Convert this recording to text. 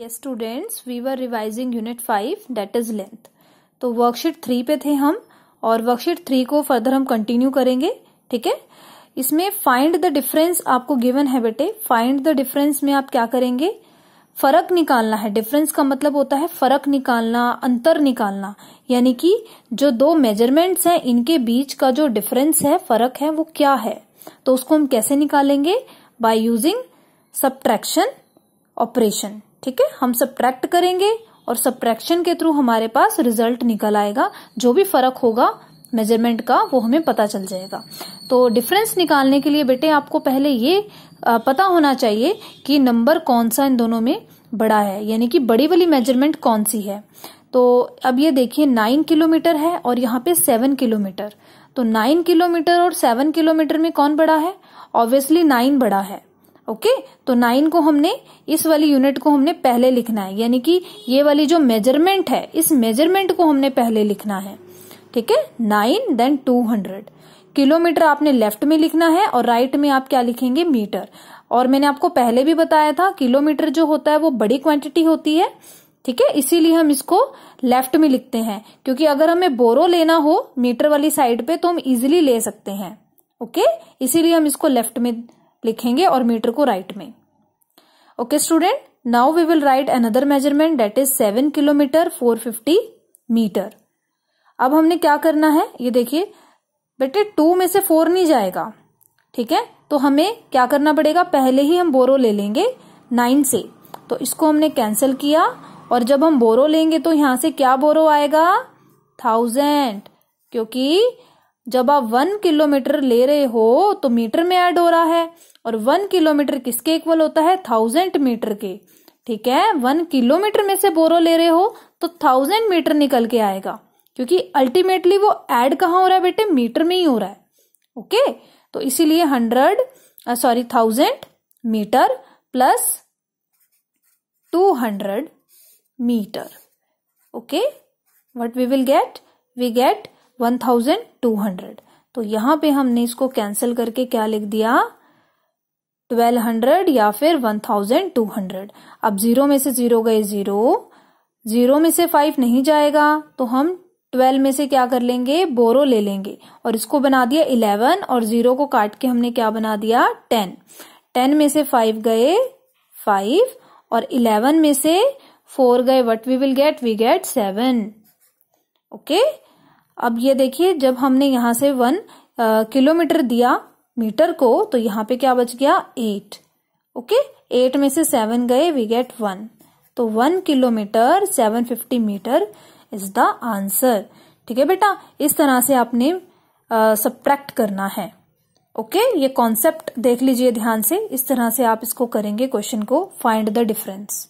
Yes students we were revising unit five that is length तो worksheet three पे थे हम और वर्कशीट थ्री को फर्दर हम कंटिन्यू करेंगे ठीक है इसमें फाइंड द डिफरेंस आपको गिवन है बेटे फाइंड द डिफरेंस में आप क्या करेंगे फर्क निकालना है डिफरेंस का मतलब होता है फर्क निकालना अंतर निकालना यानी कि जो दो मेजरमेंट्स हैं इनके बीच का जो डिफरेंस है फर्क है वो क्या है तो उसको हम कैसे निकालेंगे बाय यूजिंग सब्ट्रैक्शन ऑपरेशन ठीक है हम सब्ट्रैक्ट करेंगे और सब्ट्रैक्शन के थ्रू हमारे पास रिजल्ट निकल आएगा जो भी फर्क होगा मेजरमेंट का वो हमें पता चल जाएगा तो डिफरेंस निकालने के लिए बेटे आपको पहले ये पता होना चाहिए कि नंबर कौन सा इन दोनों में बड़ा है यानी कि बड़ी वाली मेजरमेंट कौन सी है तो अब ये देखिए नाइन किलोमीटर है और यहाँ पे सेवन किलोमीटर तो नाइन किलोमीटर और सेवन किलोमीटर में कौन बड़ा है ऑब्वियसली नाइन बड़ा है ओके तो नाइन को हमने इस वाली यूनिट को हमने पहले लिखना है यानी कि ये वाली जो मेजरमेंट है इस मेजरमेंट को हमने पहले लिखना है ठीक है nine then two hundred kilometre आपने लेफ्ट में लिखना है और राइट में आप क्या लिखेंगे मीटर और मैंने आपको पहले भी बताया था किलोमीटर जो होता है वो बड़ी क्वांटिटी होती है ठीक है इसीलिए हम इसको लेफ्ट में लिखते हैं क्योंकि अगर हमें बोरो लेना हो मीटर वाली साइड पे तो हम इजिली ले सकते हैं ओके इसीलिए हम इसको लेफ्ट में लिखेंगे और मीटर को राइट में okay student now we will write another measurement that is seven kilometre four fifty metre अब हमने क्या करना है ये देखिए बेटे टू में से फोर नहीं जाएगा ठीक है तो हमें क्या करना पड़ेगा पहले ही हम बोरो ले लेंगे नाइन से तो इसको हमने कैंसिल किया और जब हम बोरो लेंगे तो यहां से क्या बोरो आएगा थाउजेंड क्योंकि जब आप वन किलोमीटर ले रहे हो तो मीटर में ऐड हो रहा है और वन किलोमीटर किसके इक्वल होता है थाउजेंड मीटर के ठीक है वन किलोमीटर में से बोरो ले रहे हो तो थाउजेंड मीटर निकल के आएगा क्योंकि अल्टीमेटली वो एड कहा हो रहा है बेटे मीटर में ही हो रहा है ओके तो इसीलिए hundred sorry thousand metre plus two hundred metre okay what we will get we get one thousand two hundred तो यहां पे हमने इसको कैंसिल करके क्या लिख दिया 1200 या फिर 1200 अब जीरो में से जीरो गए जीरो जीरो में से फाइव नहीं जाएगा तो हम ट्वेल्व में से क्या कर लेंगे बोरो ले लेंगे और इसको बना दिया इलेवन और जीरो को काट के हमने क्या बना दिया टेन टेन में से फाइव गए फाइव और इलेवन में से फोर गए what we will get we get seven okay अब ये देखिए जब हमने यहां से वन किलोमीटर दिया मीटर को तो यहाँ पे क्या बच गया एट ओके एट में से सेवन गए वी गेट वन तो one kilometre seven fifty metre is the answer ठीक है बेटा इस तरह से आपने सब्ट्रैक्ट करना है ओके okay? ये कॉन्सेप्ट देख लीजिए ध्यान से इस तरह से आप इसको करेंगे क्वेश्चन को फाइंड द डिफरेंस